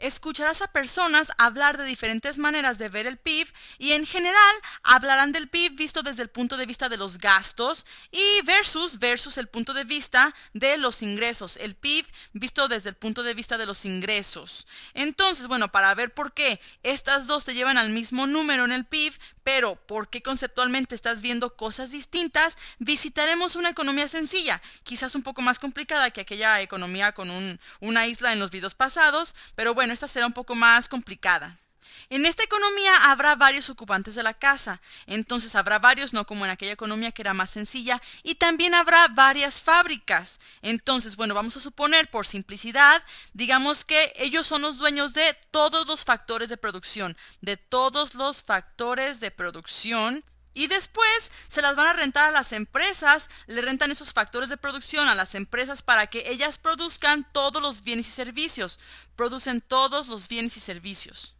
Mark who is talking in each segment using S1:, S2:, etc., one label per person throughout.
S1: Escucharás a personas hablar de diferentes maneras de ver el PIB y en general hablarán del PIB visto desde el punto de vista de los gastos y versus versus el punto de vista de los ingresos, el PIB visto desde el punto de vista de los ingresos. Entonces, bueno, para ver por qué estas dos te llevan al mismo número en el PIB, pero porque conceptualmente estás viendo cosas distintas, visitaremos una economía sencilla, quizás un poco más complicada que aquella economía con una isla en los videos pasados, pero bueno, esta será un poco más complicada. En esta economía habrá varios ocupantes de la casa, entonces habrá varios, no como en aquella economía que era más sencilla, y también habrá varias fábricas. Entonces, bueno, vamos a suponer, por simplicidad, digamos que ellos son los dueños de todos los factores de producción, de todos los factores de producción y después se las van a rentar a las empresas, le rentan esos factores de producción a las empresas para que ellas produzcan todos los bienes y servicios, producen todos los bienes y servicios.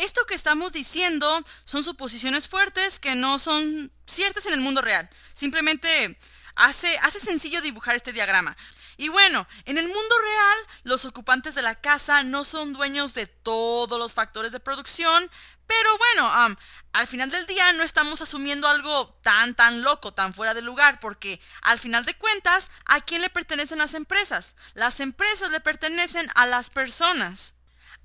S1: Esto que estamos diciendo son suposiciones fuertes que no son ciertas en el mundo real. Simplemente hace, sencillo dibujar este diagrama. Y bueno, en el mundo real, los ocupantes de la casa no son dueños de todos los factores de producción, pero bueno, al final del día no estamos asumiendo algo tan, tan loco, tan fuera de lugar, porque al final de cuentas, ¿a quién le pertenecen las empresas? Las empresas le pertenecen a las personas.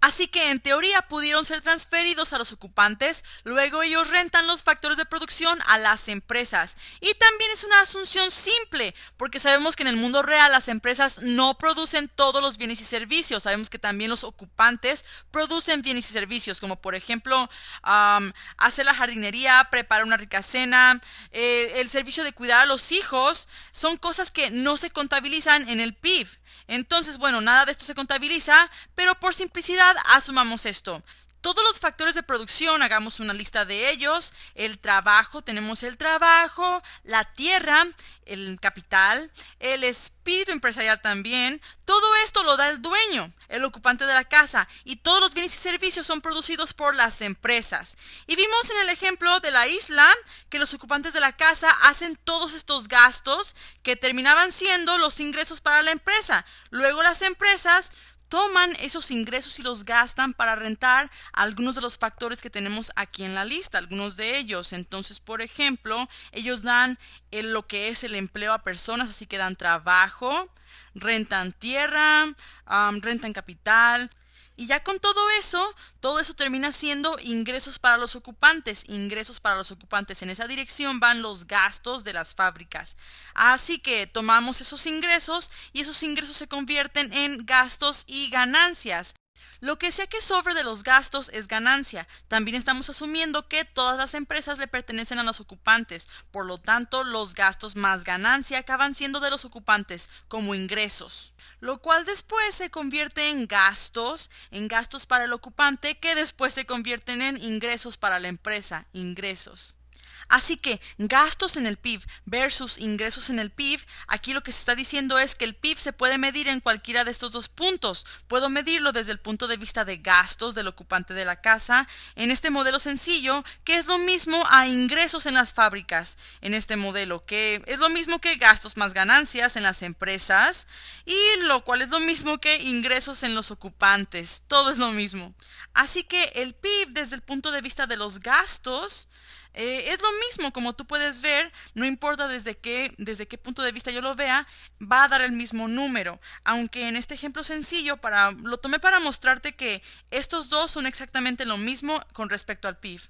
S1: Así que en teoría pudieron ser transferidos a los ocupantes, luego ellos rentan los factores de producción a las empresas. Y también es una asunción simple, porque sabemos que en el mundo real las empresas no producen todos los bienes y servicios, sabemos que también los ocupantes producen bienes y servicios, como por ejemplo hacer la jardinería, preparar una rica cena, eh, el servicio de cuidar a los hijos, son cosas que no se contabilizan en el PIB. Entonces, bueno, nada de esto se contabiliza, pero por simplicidad asumamos esto. Todos los factores de producción, hagamos una lista de ellos. El trabajo, tenemos el trabajo, la tierra, el capital, el espíritu empresarial también. Todo esto lo da el dueño, el ocupante de la casa, y todos los bienes y servicios son producidos por las empresas. Y vimos en el ejemplo de la isla que los ocupantes de la casa hacen todos estos gastos que terminaban siendo los ingresos para la empresa. Luego las empresas toman esos ingresos y los gastan para rentar algunos de los factores que tenemos aquí en la lista, algunos de ellos. Entonces, por ejemplo, ellos dan en eh, lo que es el empleo a personas, así que dan trabajo, rentan tierra, rentan capital, y ya con todo eso, todo eso termina siendo ingresos para los ocupantes. Ingresos para los ocupantes. En esa dirección van los gastos de las fábricas. Así que tomamos esos ingresos y esos ingresos se convierten en gastos y ganancias. Lo que sea que sobre de los gastos es ganancia. También estamos asumiendo que todas las empresas le pertenecen a los ocupantes, por lo tanto los gastos más ganancia acaban siendo de los ocupantes como ingresos, lo cual después se convierte en gastos, en gastos para el ocupante que después se convierten en ingresos para la empresa, ingresos. Así que gastos en el PIB versus ingresos en el PIB, aquí lo que se está diciendo es que el PIB se puede medir en cualquiera de estos dos puntos. Puedo medirlo desde el punto de vista de gastos del ocupante de la casa, en este modelo sencillo, que es lo mismo a ingresos en las fábricas, en este modelo, que es lo mismo que gastos más ganancias en las empresas, y lo cual es lo mismo que ingresos en los ocupantes. Todo es lo mismo. Así que el PIB desde el punto de vista de los gastos, eh, es lo mismo, como tú puedes ver, no importa desde qué, desde qué punto de vista yo lo vea, va a dar el mismo número. Aunque en este ejemplo sencillo, para, lo tomé para mostrarte que estos dos son exactamente lo mismo con respecto al PIB.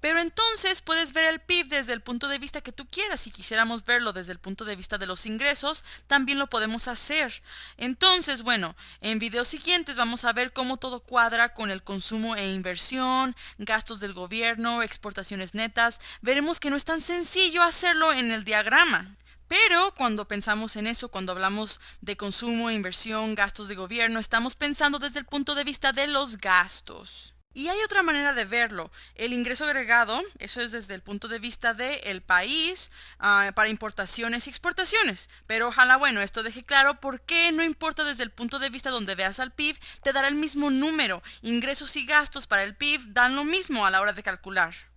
S1: Pero entonces puedes ver el PIB desde el punto de vista que tú quieras. Si quisiéramos verlo desde el punto de vista de los ingresos, también lo podemos hacer. Entonces, bueno, en videos siguientes vamos a ver cómo todo cuadra con el consumo e inversión, gastos del gobierno, exportaciones netas. Veremos que no es tan sencillo hacerlo en el diagrama. Pero cuando pensamos en eso, cuando hablamos de consumo, inversión, gastos de gobierno, estamos pensando desde el punto de vista de los gastos. Y hay otra manera de verlo. El ingreso agregado, eso es desde el punto de vista del el país ah, para importaciones y exportaciones. Pero ojalá, bueno, esto deje claro por qué no importa desde el punto de vista donde veas al PIB, te dará el mismo número. Ingresos y gastos para el PIB dan lo mismo a la hora de calcular.